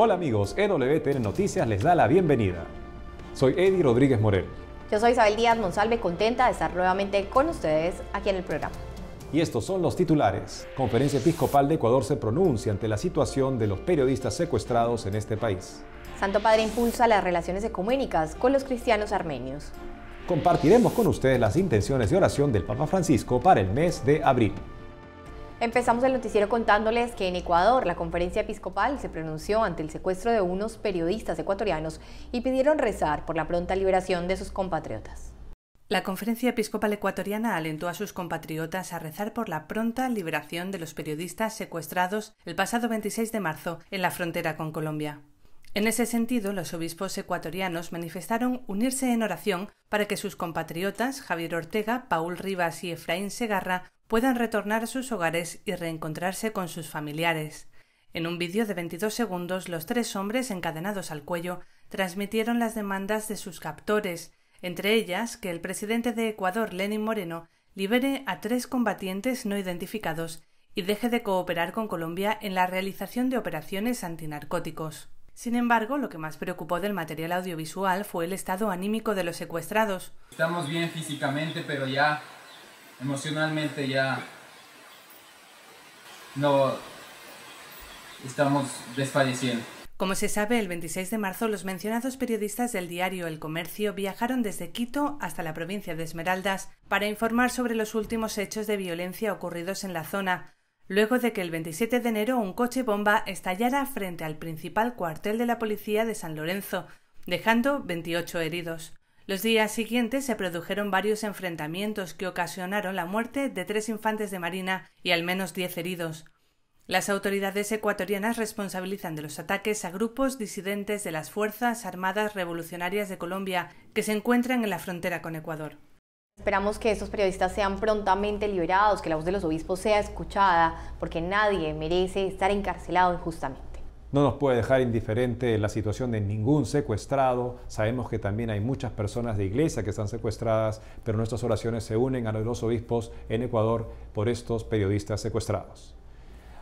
Hola amigos, EWTN Noticias les da la bienvenida. Soy Eddie Rodríguez Morel. Yo soy Isabel Díaz Monsalve, contenta de estar nuevamente con ustedes aquí en el programa. Y estos son los titulares. Conferencia Episcopal de Ecuador se pronuncia ante la situación de los periodistas secuestrados en este país. Santo Padre impulsa las relaciones ecuménicas con los cristianos armenios. Compartiremos con ustedes las intenciones de oración del Papa Francisco para el mes de abril. Empezamos el noticiero contándoles que en Ecuador la conferencia episcopal se pronunció ante el secuestro de unos periodistas ecuatorianos y pidieron rezar por la pronta liberación de sus compatriotas. La Conferencia Episcopal Ecuatoriana alentó a sus compatriotas a rezar por la pronta liberación de los periodistas secuestrados el pasado 26 de marzo en la frontera con Colombia. En ese sentido, los obispos ecuatorianos manifestaron unirse en oración para que sus compatriotas Javier Ortega, Paul Rivas y Efraín Segarra puedan retornar a sus hogares y reencontrarse con sus familiares. En un vídeo de 22 segundos, los tres hombres encadenados al cuello transmitieron las demandas de sus captores, entre ellas que el presidente de Ecuador, Lenin Moreno, libere a tres combatientes no identificados y deje de cooperar con Colombia en la realización de operaciones antinarcóticos. Sin embargo, lo que más preocupó del material audiovisual fue el estado anímico de los secuestrados. Estamos bien físicamente, pero ya emocionalmente ya no estamos desfalleciendo. Como se sabe, el 26 de marzo los mencionados periodistas del diario El Comercio viajaron desde Quito hasta la provincia de Esmeraldas para informar sobre los últimos hechos de violencia ocurridos en la zona, luego de que el 27 de enero un coche bomba estallara frente al principal cuartel de la policía de San Lorenzo, dejando 28 heridos. Los días siguientes se produjeron varios enfrentamientos que ocasionaron la muerte de tres infantes de marina y al menos diez heridos. Las autoridades ecuatorianas responsabilizan de los ataques a grupos disidentes de las Fuerzas Armadas Revolucionarias de Colombia que se encuentran en la frontera con Ecuador. Esperamos que estos periodistas sean prontamente liberados, que la voz de los obispos sea escuchada, porque nadie merece estar encarcelado injustamente. No nos puede dejar indiferente la situación de ningún secuestrado. Sabemos que también hay muchas personas de iglesia que están secuestradas, pero nuestras oraciones se unen a los obispos en Ecuador por estos periodistas secuestrados.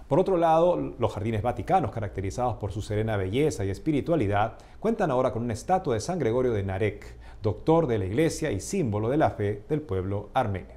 Por otro lado, los jardines vaticanos, caracterizados por su serena belleza y espiritualidad, cuentan ahora con una estatua de San Gregorio de Narek, doctor de la Iglesia y símbolo de la fe del pueblo armenio.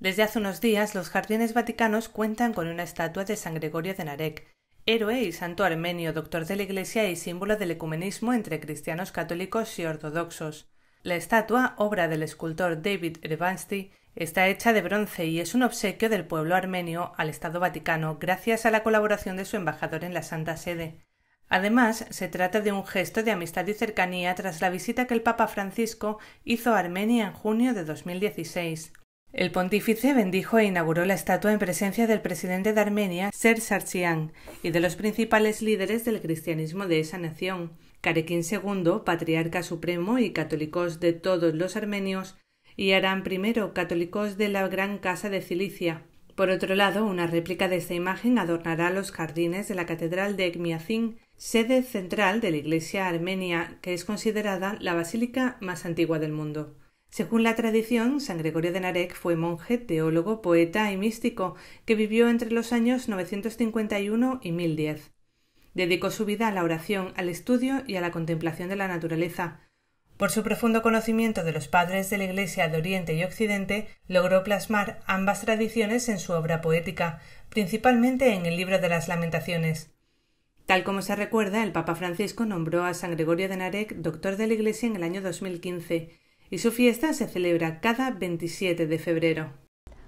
Desde hace unos días, los jardines vaticanos cuentan con una estatua de San Gregorio de Narek, Héroe y santo armenio, doctor de la Iglesia y símbolo del ecumenismo entre cristianos católicos y ortodoxos. La estatua, obra del escultor David Revansty, está hecha de bronce y es un obsequio del pueblo armenio al Estado Vaticano gracias a la colaboración de su embajador en la Santa Sede. Además, se trata de un gesto de amistad y cercanía tras la visita que el Papa Francisco hizo a Armenia en junio de 2016. El pontífice bendijo e inauguró la estatua en presencia del presidente de Armenia, Ser Sarchian, y de los principales líderes del cristianismo de esa nación. Carequín II, patriarca supremo y católicos de todos los armenios, y Aram I, católicos de la Gran Casa de Cilicia. Por otro lado, una réplica de esta imagen adornará los jardines de la Catedral de Gmiacin, sede central de la Iglesia armenia, que es considerada la basílica más antigua del mundo. Según la tradición, San Gregorio de Narek fue monje, teólogo, poeta y místico que vivió entre los años 951 y 1010. Dedicó su vida a la oración, al estudio y a la contemplación de la naturaleza. Por su profundo conocimiento de los padres de la Iglesia de Oriente y Occidente, logró plasmar ambas tradiciones en su obra poética, principalmente en el libro de las Lamentaciones. Tal como se recuerda, el Papa Francisco nombró a San Gregorio de Narek doctor de la Iglesia en el año 2015 y su fiesta se celebra cada 27 de febrero.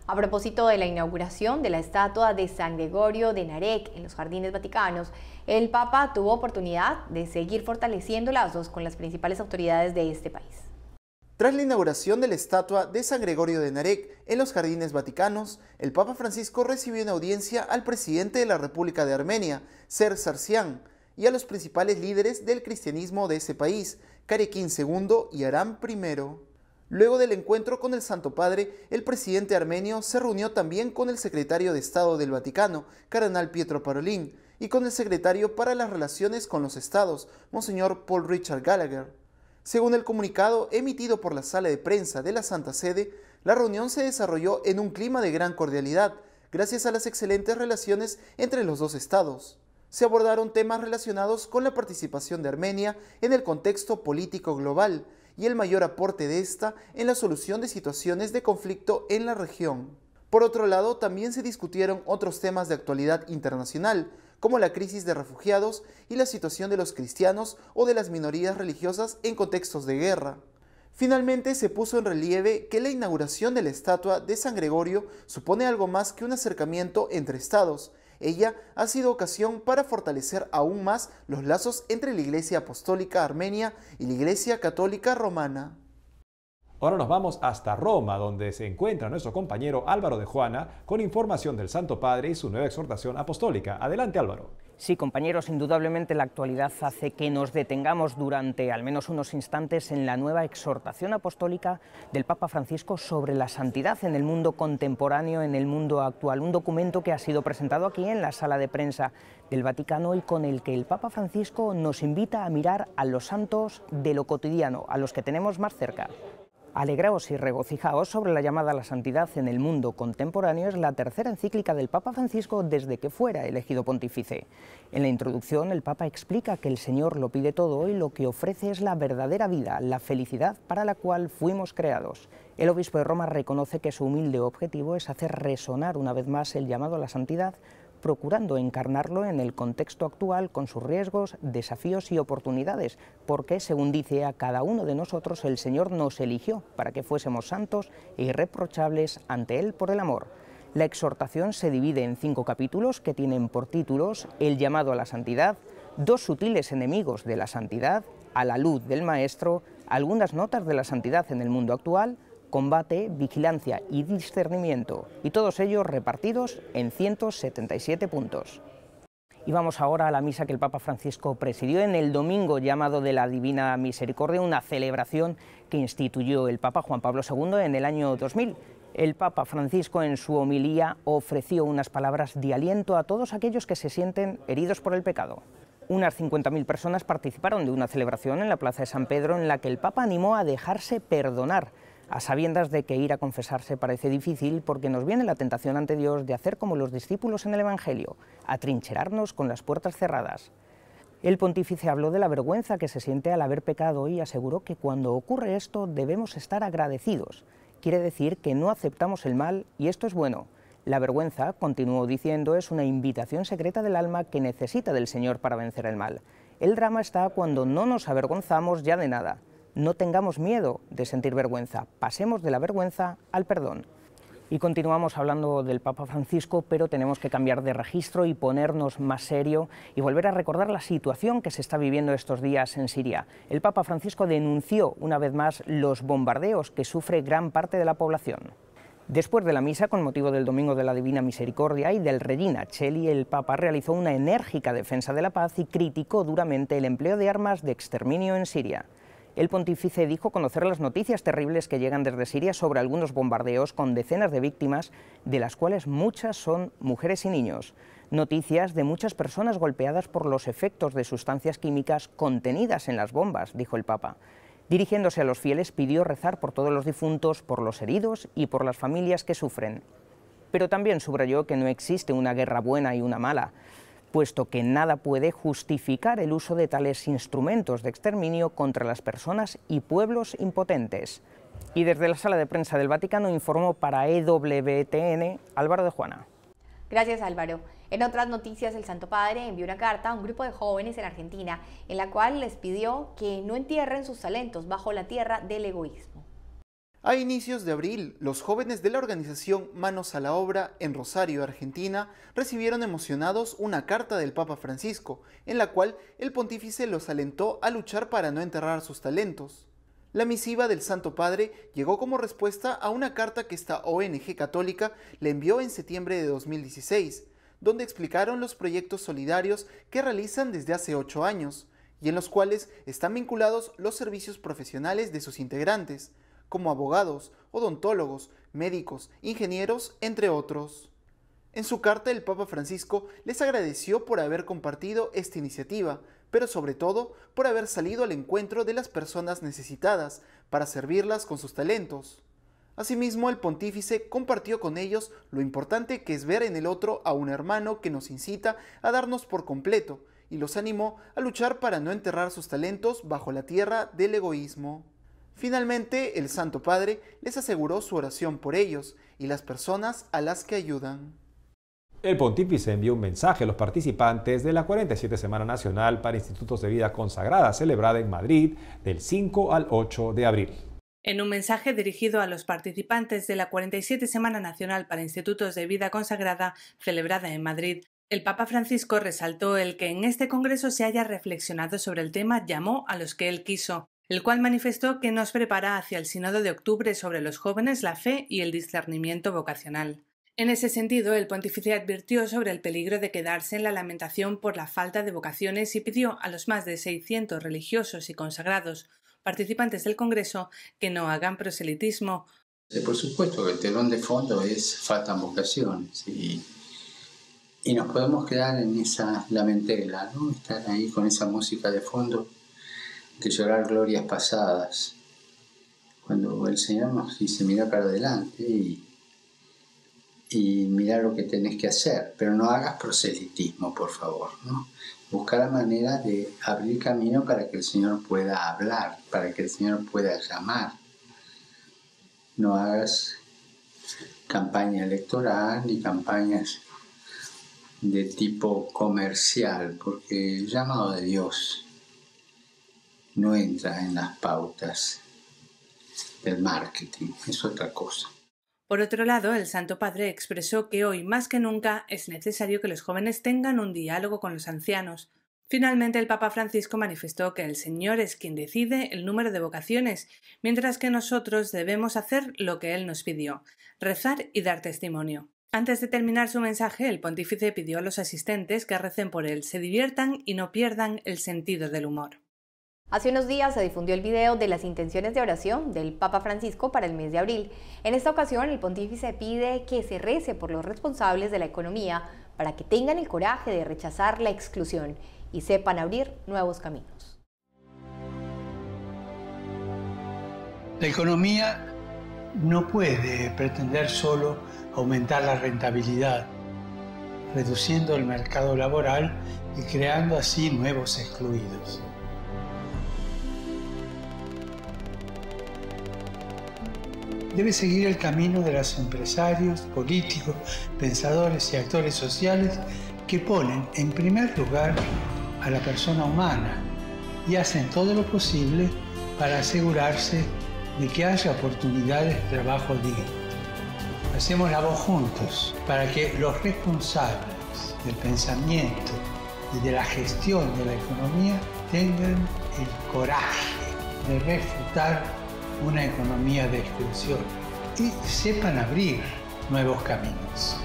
A propósito de la inauguración de la estatua de San Gregorio de Narek en los Jardines Vaticanos, el Papa tuvo oportunidad de seguir fortaleciendo lazos con las principales autoridades de este país. Tras la inauguración de la estatua de San Gregorio de Narek en los Jardines Vaticanos, el Papa Francisco recibió en audiencia al presidente de la República de Armenia, Ser Sarcián... y a los principales líderes del cristianismo de ese país, Carequín II y Aram I. Luego del encuentro con el Santo Padre, el presidente armenio se reunió también con el secretario de Estado del Vaticano, Cardenal Pietro Parolin, y con el secretario para las relaciones con los estados, Monseñor Paul Richard Gallagher. Según el comunicado emitido por la sala de prensa de la Santa Sede, la reunión se desarrolló en un clima de gran cordialidad, gracias a las excelentes relaciones entre los dos estados se abordaron temas relacionados con la participación de Armenia en el contexto político global y el mayor aporte de esta en la solución de situaciones de conflicto en la región. Por otro lado, también se discutieron otros temas de actualidad internacional, como la crisis de refugiados y la situación de los cristianos o de las minorías religiosas en contextos de guerra. Finalmente se puso en relieve que la inauguración de la estatua de San Gregorio supone algo más que un acercamiento entre estados, ella ha sido ocasión para fortalecer aún más los lazos entre la Iglesia Apostólica Armenia y la Iglesia Católica Romana. Ahora nos vamos hasta Roma, donde se encuentra nuestro compañero Álvaro de Juana con información del Santo Padre y su nueva exhortación apostólica. Adelante Álvaro. Sí, compañeros, indudablemente la actualidad hace que nos detengamos durante al menos unos instantes en la nueva exhortación apostólica del Papa Francisco sobre la santidad en el mundo contemporáneo, en el mundo actual, un documento que ha sido presentado aquí en la sala de prensa del Vaticano y con el que el Papa Francisco nos invita a mirar a los santos de lo cotidiano, a los que tenemos más cerca. Alegraos y regocijaos sobre la llamada a la santidad en el mundo contemporáneo es la tercera encíclica del Papa Francisco desde que fuera elegido pontífice. En la introducción el Papa explica que el Señor lo pide todo y lo que ofrece es la verdadera vida, la felicidad para la cual fuimos creados. El obispo de Roma reconoce que su humilde objetivo es hacer resonar una vez más el llamado a la santidad procurando encarnarlo en el contexto actual con sus riesgos, desafíos y oportunidades, porque, según dice a cada uno de nosotros, el Señor nos eligió para que fuésemos santos e irreprochables ante Él por el amor. La exhortación se divide en cinco capítulos que tienen por títulos El llamado a la santidad, Dos sutiles enemigos de la santidad, A la luz del Maestro, Algunas notas de la santidad en el mundo actual, combate, vigilancia y discernimiento, y todos ellos repartidos en 177 puntos. Y vamos ahora a la misa que el Papa Francisco presidió en el domingo llamado de la Divina Misericordia, una celebración que instituyó el Papa Juan Pablo II en el año 2000. El Papa Francisco en su homilía ofreció unas palabras de aliento a todos aquellos que se sienten heridos por el pecado. Unas 50.000 personas participaron de una celebración en la Plaza de San Pedro en la que el Papa animó a dejarse perdonar a sabiendas de que ir a confesarse parece difícil porque nos viene la tentación ante Dios de hacer como los discípulos en el Evangelio, atrincherarnos con las puertas cerradas. El pontífice habló de la vergüenza que se siente al haber pecado y aseguró que cuando ocurre esto debemos estar agradecidos. Quiere decir que no aceptamos el mal y esto es bueno. La vergüenza, continuó diciendo, es una invitación secreta del alma que necesita del Señor para vencer el mal. El drama está cuando no nos avergonzamos ya de nada. No tengamos miedo de sentir vergüenza, pasemos de la vergüenza al perdón. Y continuamos hablando del Papa Francisco, pero tenemos que cambiar de registro y ponernos más serio y volver a recordar la situación que se está viviendo estos días en Siria. El Papa Francisco denunció una vez más los bombardeos que sufre gran parte de la población. Después de la misa, con motivo del Domingo de la Divina Misericordia y del Regina Cheli, el Papa realizó una enérgica defensa de la paz y criticó duramente el empleo de armas de exterminio en Siria. El pontífice dijo conocer las noticias terribles que llegan desde Siria sobre algunos bombardeos con decenas de víctimas, de las cuales muchas son mujeres y niños. Noticias de muchas personas golpeadas por los efectos de sustancias químicas contenidas en las bombas, dijo el Papa. Dirigiéndose a los fieles pidió rezar por todos los difuntos, por los heridos y por las familias que sufren. Pero también subrayó que no existe una guerra buena y una mala puesto que nada puede justificar el uso de tales instrumentos de exterminio contra las personas y pueblos impotentes. Y desde la sala de prensa del Vaticano informó para EWTN Álvaro de Juana. Gracias Álvaro. En otras noticias, el Santo Padre envió una carta a un grupo de jóvenes en Argentina en la cual les pidió que no entierren sus talentos bajo la tierra del egoísmo. A inicios de abril, los jóvenes de la organización Manos a la Obra en Rosario, Argentina, recibieron emocionados una carta del Papa Francisco, en la cual el pontífice los alentó a luchar para no enterrar sus talentos. La misiva del Santo Padre llegó como respuesta a una carta que esta ONG católica le envió en septiembre de 2016, donde explicaron los proyectos solidarios que realizan desde hace ocho años, y en los cuales están vinculados los servicios profesionales de sus integrantes, como abogados, odontólogos, médicos, ingenieros, entre otros. En su carta el Papa Francisco les agradeció por haber compartido esta iniciativa, pero sobre todo por haber salido al encuentro de las personas necesitadas para servirlas con sus talentos. Asimismo, el pontífice compartió con ellos lo importante que es ver en el otro a un hermano que nos incita a darnos por completo y los animó a luchar para no enterrar sus talentos bajo la tierra del egoísmo. Finalmente, el Santo Padre les aseguró su oración por ellos y las personas a las que ayudan. El pontífice envió un mensaje a los participantes de la 47 Semana Nacional para Institutos de Vida Consagrada celebrada en Madrid del 5 al 8 de abril. En un mensaje dirigido a los participantes de la 47 Semana Nacional para Institutos de Vida Consagrada celebrada en Madrid, el Papa Francisco resaltó el que en este Congreso se haya reflexionado sobre el tema, llamó a los que él quiso el cual manifestó que nos prepara hacia el sinodo de Octubre sobre los jóvenes, la fe y el discernimiento vocacional. En ese sentido, el pontífice advirtió sobre el peligro de quedarse en la lamentación por la falta de vocaciones y pidió a los más de 600 religiosos y consagrados participantes del Congreso que no hagan proselitismo. Por supuesto que el telón de fondo es faltan vocaciones y, y nos podemos quedar en esa lamentela, ¿no? estar ahí con esa música de fondo que llorar glorias pasadas. Cuando el Señor nos dice mira para adelante y, mira lo que tenés que hacer, pero no hagas proselitismo, por favor. ¿no? Buscar la manera de abrir camino para que el Señor pueda hablar, para que el Señor pueda llamar. No hagas campaña electoral ni campañas de tipo comercial, porque el llamado de Dios no entra en las pautas del marketing, es otra cosa. Por otro lado, el Santo Padre expresó que hoy más que nunca es necesario que los jóvenes tengan un diálogo con los ancianos. Finalmente, el Papa Francisco manifestó que el Señor es quien decide el número de vocaciones, mientras que nosotros debemos hacer lo que Él nos pidió, rezar y dar testimonio. Antes de terminar su mensaje, el pontífice pidió a los asistentes que recen por Él, se diviertan y no pierdan el sentido del humor. Hace unos días se difundió el video de las intenciones de oración del Papa Francisco para el mes de abril. En esta ocasión, el pontífice pide que se rece por los responsables de la economía para que tengan el coraje de rechazar la exclusión y sepan abrir nuevos caminos. La economía no puede pretender solo aumentar la rentabilidad, reduciendo el mercado laboral y creando así nuevos excluidos. debe seguir el camino de los empresarios, políticos, pensadores y actores sociales que ponen en primer lugar a la persona humana y hacen todo lo posible para asegurarse de que haya oportunidades de trabajo digno. Hacemos la voz juntos para que los responsables del pensamiento y de la gestión de la economía tengan el coraje de refutar una economía de extensión y sepan abrir nuevos caminos.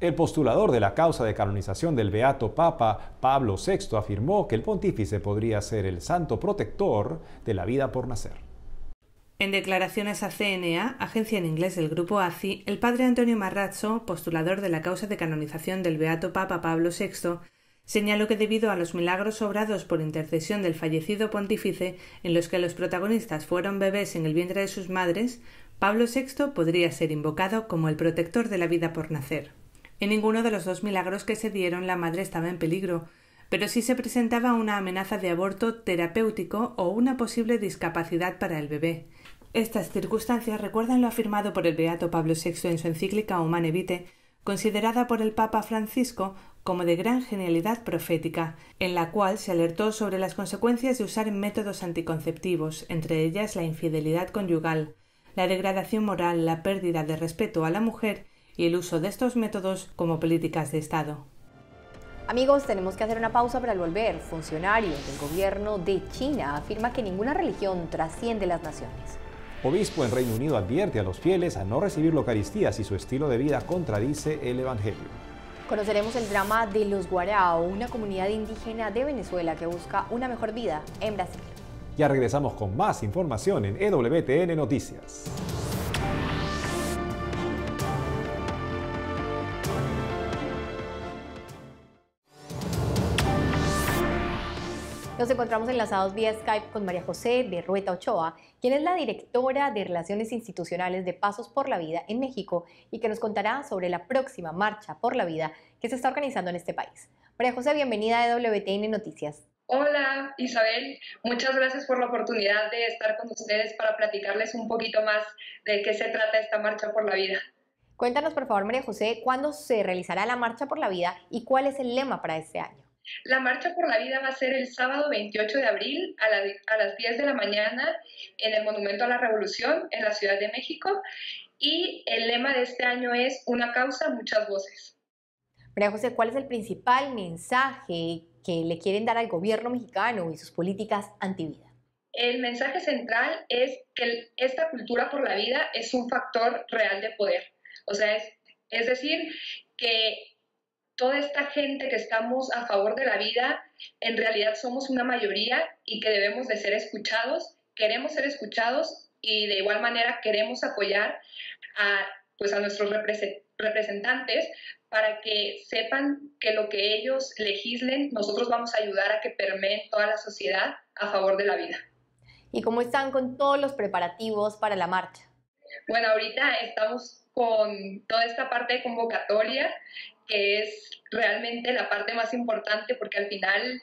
El postulador de la causa de canonización del Beato Papa Pablo VI afirmó que el pontífice podría ser el santo protector de la vida por nacer. En declaraciones a CNA, agencia en inglés del grupo ACI, el padre Antonio Marrazzo, postulador de la causa de canonización del beato Papa Pablo VI, señaló que debido a los milagros obrados por intercesión del fallecido pontífice, en los que los protagonistas fueron bebés en el vientre de sus madres, Pablo VI podría ser invocado como el protector de la vida por nacer. En ninguno de los dos milagros que se dieron la madre estaba en peligro, pero sí se presentaba una amenaza de aborto terapéutico o una posible discapacidad para el bebé. Estas circunstancias recuerdan lo afirmado por el beato Pablo VI en su encíclica Humane Vitae, considerada por el Papa Francisco como de gran genialidad profética, en la cual se alertó sobre las consecuencias de usar métodos anticonceptivos, entre ellas la infidelidad conyugal, la degradación moral, la pérdida de respeto a la mujer y el uso de estos métodos como políticas de Estado. Amigos, tenemos que hacer una pausa para volver. Funcionarios del gobierno de China afirma que ninguna religión trasciende las naciones. Obispo en Reino Unido advierte a los fieles a no recibir la Eucaristía si su estilo de vida contradice el Evangelio. Conoceremos el drama de los Guarao, una comunidad indígena de Venezuela que busca una mejor vida en Brasil. Ya regresamos con más información en EWTN Noticias. Nos encontramos enlazados vía Skype con María José Berrueta Ochoa, quien es la directora de Relaciones Institucionales de Pasos por la Vida en México y que nos contará sobre la próxima Marcha por la Vida que se está organizando en este país. María José, bienvenida a WTN Noticias. Hola Isabel, muchas gracias por la oportunidad de estar con ustedes para platicarles un poquito más de qué se trata esta Marcha por la Vida. Cuéntanos por favor María José, ¿cuándo se realizará la Marcha por la Vida y cuál es el lema para este año? La Marcha por la Vida va a ser el sábado 28 de abril a, las 10 de la mañana en el Monumento a la Revolución en la Ciudad de México y el lema de este año es Una causa, muchas voces. María José, ¿cuál es el principal mensaje que le quieren dar al gobierno mexicano y sus políticas antivida? El mensaje central es que esta cultura por la vida es un factor real de poder. O sea, es decir, que toda esta gente que estamos a favor de la vida, en realidad somos una mayoría y que debemos de ser escuchados, queremos ser escuchados y de igual manera queremos apoyar a, pues, a nuestros representantes para que sepan que lo que ellos legislen, nosotros vamos a ayudar a que permee toda la sociedad a favor de la vida. ¿Y cómo están con todos los preparativos para la marcha? Bueno, ahorita estamos con toda esta parte de convocatoria que es realmente la parte más importante porque al final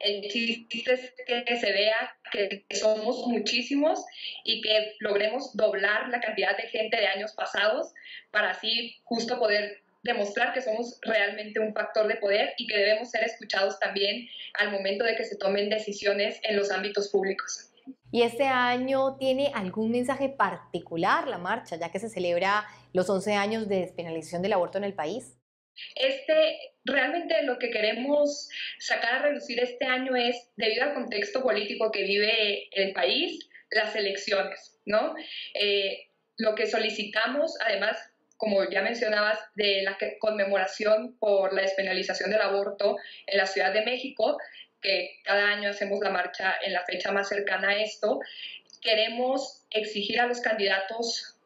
el chiste es que se vea que somos muchísimos y que logremos doblar la cantidad de gente de años pasados para así justo poder demostrar que somos realmente un factor de poder y que debemos ser escuchados también al momento de que se tomen decisiones en los ámbitos públicos. ¿Y este año tiene algún mensaje particular la marcha, ya que se celebra los 11 años de despenalización del aborto en el país? Este, realmente lo que queremos sacar a relucir este año es, debido al contexto político que vive el país, las elecciones, ¿no? Eh, lo que solicitamos, además, como ya mencionabas, de la conmemoración por la despenalización del aborto en la Ciudad de México, que cada año hacemos la marcha en la fecha más cercana a esto, queremos exigir a los candidatos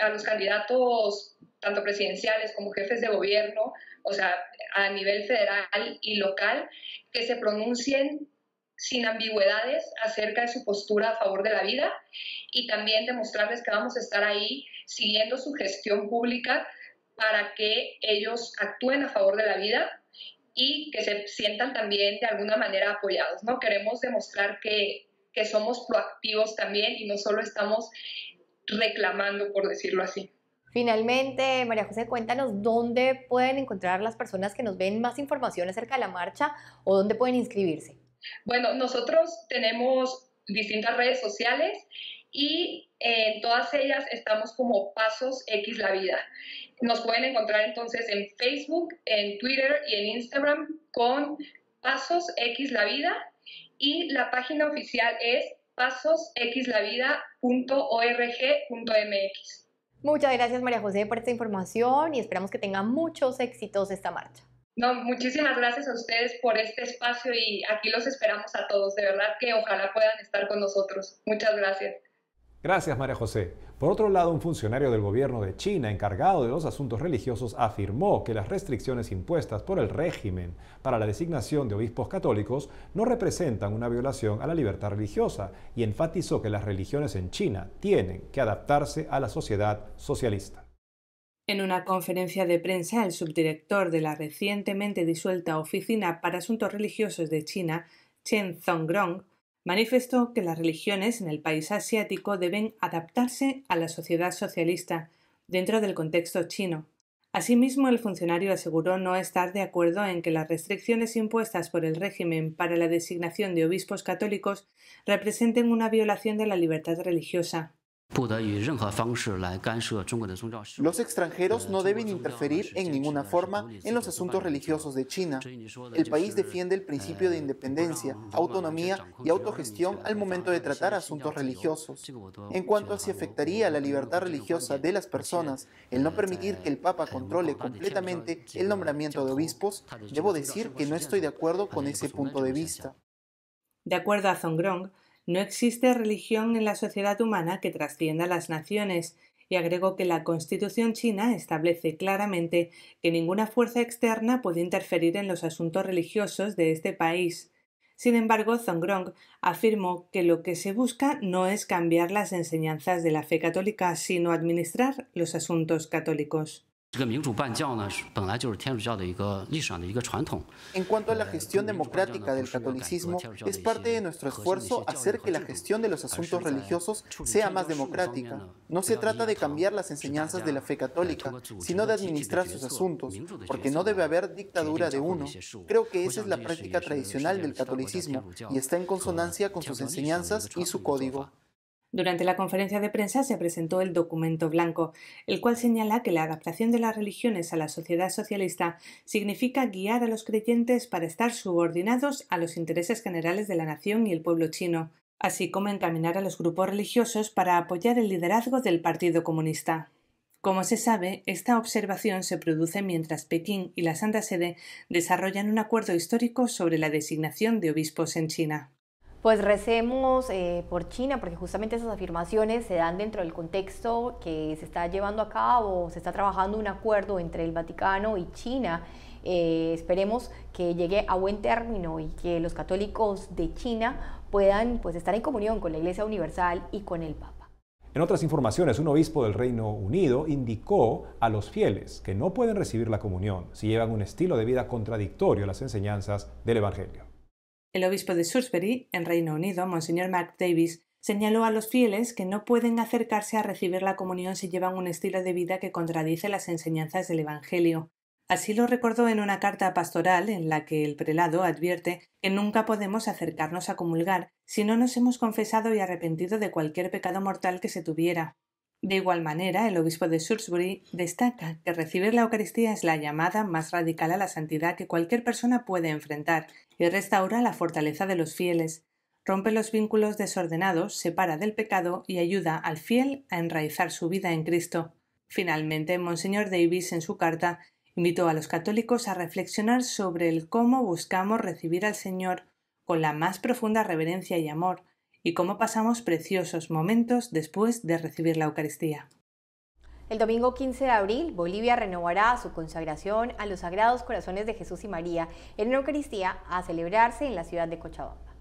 a los candidatos tanto presidenciales como jefes de gobierno, o sea, a nivel federal y local, que se pronuncien sin ambigüedades acerca de su postura a favor de la vida y también demostrarles que vamos a estar ahí siguiendo su gestión pública para que ellos actúen a favor de la vida y que se sientan también de alguna manera apoyados, ¿no? Queremos demostrar que, que somos proactivos también y no solo estamos reclamando, por decirlo así. Finalmente, María José, cuéntanos dónde pueden encontrar las personas que nos ven más información acerca de la marcha o dónde pueden inscribirse. Bueno, nosotros tenemos distintas redes sociales y en eh, todas ellas estamos como Pasos X la Vida. Nos pueden encontrar entonces en Facebook, en Twitter y en Instagram con Pasos X la Vida y la página oficial es pasosxlavida.org.mx. Muchas gracias María José por esta información y esperamos que tengan muchos éxitos esta marcha. No, muchísimas gracias a ustedes por este espacio y aquí los esperamos a todos. De verdad que ojalá puedan estar con nosotros. Muchas gracias. Gracias María José. Por otro lado, un funcionario del gobierno de China encargado de los asuntos religiosos afirmó que las restricciones impuestas por el régimen para la designación de obispos católicos no representan una violación a la libertad religiosa y enfatizó que las religiones en China tienen que adaptarse a la sociedad socialista. En una conferencia de prensa, el subdirector de la recientemente disuelta Oficina para Asuntos Religiosos de China, Chen Zhongrong, Manifestó que las religiones en el país asiático deben adaptarse a la sociedad socialista dentro del contexto chino. Asimismo, el funcionario aseguró no estar de acuerdo en que las restricciones impuestas por el régimen para la designación de obispos católicos representen una violación de la libertad religiosa. Los extranjeros no deben interferir en ninguna forma en los asuntos religiosos de China. El país defiende el principio de independencia, autonomía y autogestión al momento de tratar asuntos religiosos. En cuanto a si afectaría la libertad religiosa de las personas el no permitir que el Papa controle completamente el nombramiento de obispos, debo decir que no estoy de acuerdo con ese punto de vista. De acuerdo a Zongrong, no existe religión en la sociedad humana que trascienda las naciones, y agregó que la Constitución china establece claramente que ninguna fuerza externa puede interferir en los asuntos religiosos de este país. Sin embargo, Zongrong afirmó que lo que se busca no es cambiar las enseñanzas de la fe católica, sino administrar los asuntos católicos. En cuanto a la gestión democrática del catolicismo, es parte de nuestro esfuerzo hacer que la gestión de los asuntos religiosos sea más democrática. No se trata de cambiar las enseñanzas de la fe católica, sino de administrar sus asuntos, porque no debe haber dictadura de uno. Creo que esa es la práctica tradicional del catolicismo y está en consonancia con sus enseñanzas y su código. Durante la conferencia de prensa se presentó el documento blanco, el cual señala que la adaptación de las religiones a la sociedad socialista significa guiar a los creyentes para estar subordinados a los intereses generales de la nación y el pueblo chino, así como encaminar a los grupos religiosos para apoyar el liderazgo del Partido Comunista. Como se sabe, esta observación se produce mientras Pekín y la Santa Sede desarrollan un acuerdo histórico sobre la designación de obispos en China. Pues recemos eh, por China, porque justamente esas afirmaciones se dan dentro del contexto que se está llevando a cabo, se está trabajando un acuerdo entre el Vaticano y China. Eh, esperemos que llegue a buen término y que los católicos de China puedan pues, estar en comunión con la Iglesia Universal y con el Papa. En otras informaciones, un obispo del Reino Unido indicó a los fieles que no pueden recibir la comunión si llevan un estilo de vida contradictorio a las enseñanzas del Evangelio. El obispo de Shrewsbury, en Reino Unido, Monseñor Mac Davis, señaló a los fieles que no pueden acercarse a recibir la comunión si llevan un estilo de vida que contradice las enseñanzas del Evangelio. Así lo recordó en una carta pastoral en la que el prelado advierte que nunca podemos acercarnos a comulgar si no nos hemos confesado y arrepentido de cualquier pecado mortal que se tuviera. De igual manera, el obispo de Shrewsbury destaca que recibir la Eucaristía es la llamada más radical a la santidad que cualquier persona puede enfrentar y restaura la fortaleza de los fieles, rompe los vínculos desordenados, separa del pecado y ayuda al fiel a enraizar su vida en Cristo. Finalmente, Monseñor Davis, en su carta, invitó a los católicos a reflexionar sobre el cómo buscamos recibir al Señor con la más profunda reverencia y amor, y cómo pasamos preciosos momentos después de recibir la Eucaristía. El domingo 15 de abril, Bolivia renovará su consagración a los Sagrados Corazones de Jesús y María en una Eucaristía a celebrarse en la ciudad de Cochabamba.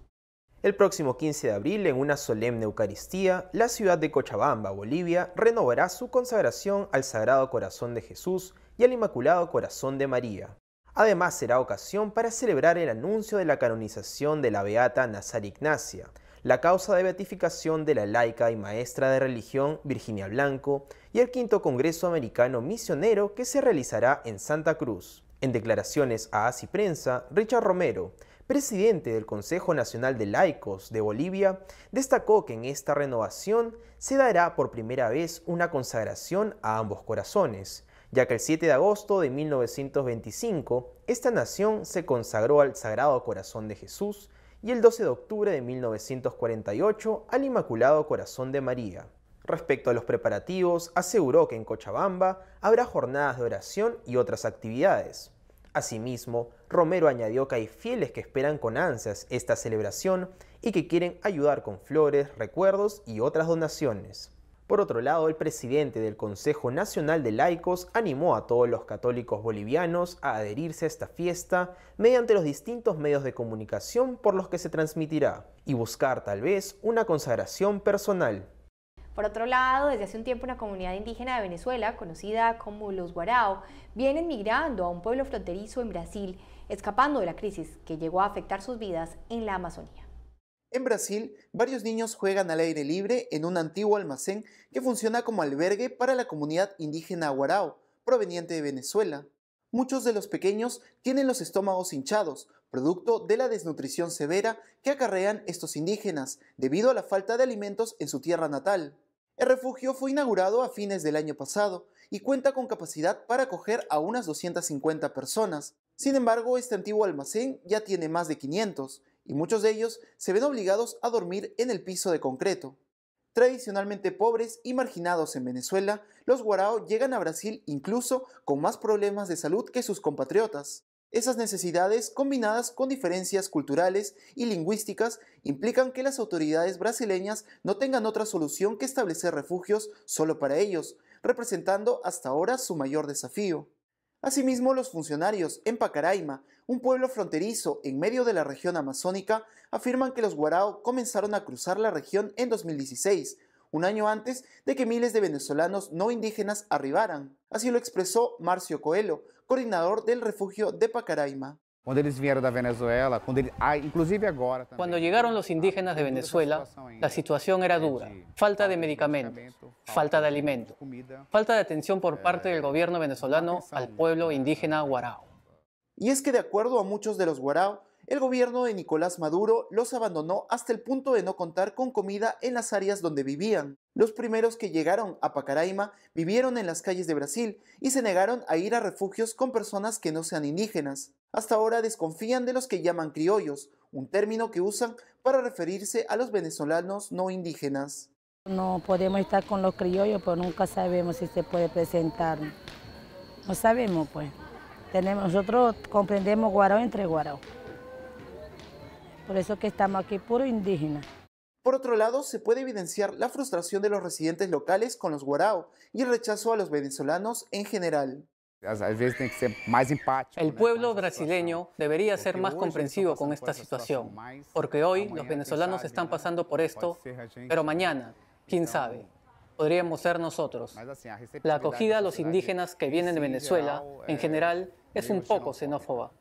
El próximo 15 de abril, en una solemne Eucaristía, la ciudad de Cochabamba, Bolivia, renovará su consagración al Sagrado Corazón de Jesús y al Inmaculado Corazón de María. Además, será ocasión para celebrar el anuncio de la canonización de la Beata Nazar Ignacia, la causa de beatificación de la laica y maestra de religión Virginia Blanco y el quinto Congreso Americano Misionero que se realizará en Santa Cruz. En declaraciones a Así Prensa, Richard Romero, presidente del Consejo Nacional de Laicos de Bolivia, destacó que en esta renovación se dará por primera vez una consagración a ambos corazones, ya que el 7 de agosto de 1925 esta nación se consagró al Sagrado Corazón de Jesús y el 12 de octubre de 1948 al Inmaculado Corazón de María. Respecto a los preparativos, aseguró que en Cochabamba habrá jornadas de oración y otras actividades. Asimismo, Romero añadió que hay fieles que esperan con ansias esta celebración y que quieren ayudar con flores, recuerdos y otras donaciones. Por otro lado, el presidente del Consejo Nacional de Laicos animó a todos los católicos bolivianos a adherirse a esta fiesta mediante los distintos medios de comunicación por los que se transmitirá y buscar tal vez una consagración personal. Por otro lado, desde hace un tiempo una comunidad indígena de Venezuela, conocida como los Guarao, vienen migrando a un pueblo fronterizo en Brasil, escapando de la crisis que llegó a afectar sus vidas en la Amazonía. En Brasil, varios niños juegan al aire libre en un antiguo almacén que funciona como albergue para la comunidad indígena Guarao, proveniente de Venezuela. Muchos de los pequeños tienen los estómagos hinchados, producto de la desnutrición severa que acarrean estos indígenas debido a la falta de alimentos en su tierra natal. El refugio fue inaugurado a fines del año pasado y cuenta con capacidad para acoger a unas 250 personas. Sin embargo, este antiguo almacén ya tiene más de 500 y muchos de ellos se ven obligados a dormir en el piso de concreto. Tradicionalmente pobres y marginados en Venezuela, los guarao llegan a Brasil incluso con más problemas de salud que sus compatriotas. Esas necesidades, combinadas con diferencias culturales y lingüísticas, implican que las autoridades brasileñas no tengan otra solución que establecer refugios solo para ellos, representando hasta ahora su mayor desafío. Asimismo, los funcionarios en Pacaraima un pueblo fronterizo en medio de la región amazónica, afirman que los Guarao comenzaron a cruzar la región en 2016, un año antes de que miles de venezolanos no indígenas arribaran. Así lo expresó Marcio Coelho, coordinador del refugio de Pacaraima. Cuando ah, Cuando llegaron los indígenas de Venezuela, la situación era dura. Falta de medicamentos, falta de alimento, falta de atención por parte del eh, gobierno venezolano al pueblo indígena Guarao. Y es que de acuerdo a muchos de los Guarao, el gobierno de Nicolás Maduro los abandonó hasta el punto de no contar con comida en las áreas donde vivían. Los primeros que llegaron a Pacaraima vivieron en las calles de Brasil y se negaron a ir a refugios con personas que no sean indígenas. Hasta ahora desconfían de los que llaman criollos, un término que usan para referirse a los venezolanos no indígenas. No podemos estar con los criollos, pero nunca sabemos si se puede presentar. No sabemos, pues nosotros comprendemos Guarao entre Guarao. Por eso que estamos aquí puro indígena. Por otro lado, se puede evidenciar la frustración de los residentes locales con los Guarao y el rechazo a los venezolanos en general. El pueblo brasileño debería ser más comprensivo con esta situación, porque hoy los venezolanos están pasando por esto, pero mañana, quién sabe podríamos ser nosotros. La acogida a los indígenas que vienen de Venezuela, en eh, general, es un poco xenófoba.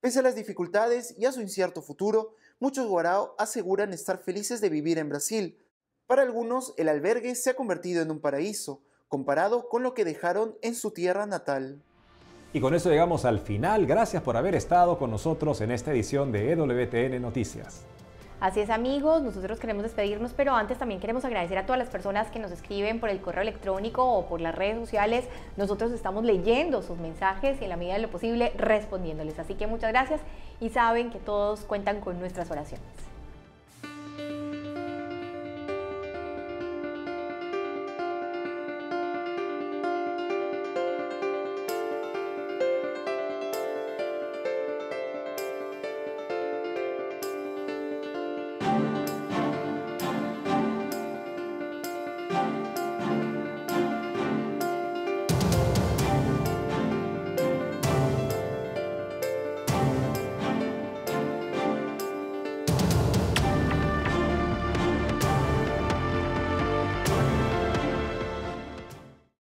Pese a las dificultades y a su incierto futuro, muchos guarao aseguran estar felices de vivir en Brasil. Para algunos, el albergue se ha convertido en un paraíso, comparado con lo que dejaron en su tierra natal. Y con eso llegamos al final. Gracias por haber estado con nosotros en esta edición de EWTN Noticias. Así es amigos, nosotros queremos despedirnos, pero antes también queremos agradecer a todas las personas que nos escriben por el correo electrónico o por las redes sociales. Nosotros estamos leyendo sus mensajes y en la medida de lo posible respondiéndoles. Así que muchas gracias y saben que todos cuentan con nuestras oraciones.